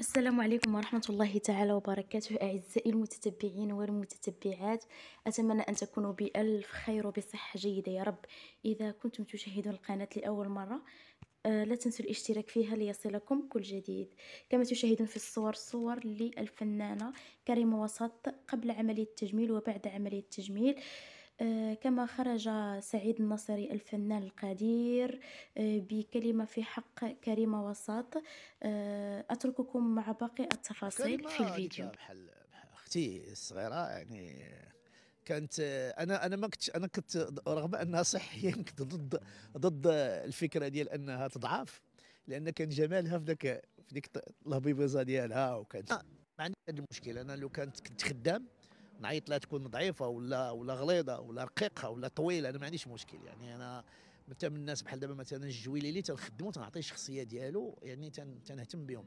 السلام عليكم ورحمة الله تعالى وبركاته أعزائي المتتبعين والمتتبعات أتمنى أن تكونوا بألف خير وبصحة جيدة يا رب إذا كنتم تشاهدون القناة لأول مرة آه، لا تنسوا الاشتراك فيها ليصلكم كل جديد كما تشاهدون في الصور صور للفنانة كريمة وسط قبل عملية التجميل وبعد عملية التجميل آه آه، كما خرج سعيد الناصري الفنان القدير آه، بكلمة في حق كريمة وساط آه، أترككم مع باقي التفاصيل في الفيديو بحال أختي الصغيرة يعني كانت انا انا ما كنتش انا كنت رغم انها صحيا كنت ضد ضد الفكره ديال انها تضعف لان كان جمالها في ذاك في ديك الهبيبيزه ديالها وكانت ما عنديش هذا المشكل انا لو كانت كنت خدام نعيط لها تكون ضعيفه ولا ولا غليظه ولا رقيقه ولا طويله انا ما عنديش مشكل يعني انا مثلا من الناس بحال دابا مثلا الجويلي اللي تنخدمو تنعطيه الشخصيه ديالو يعني تنهتم بهم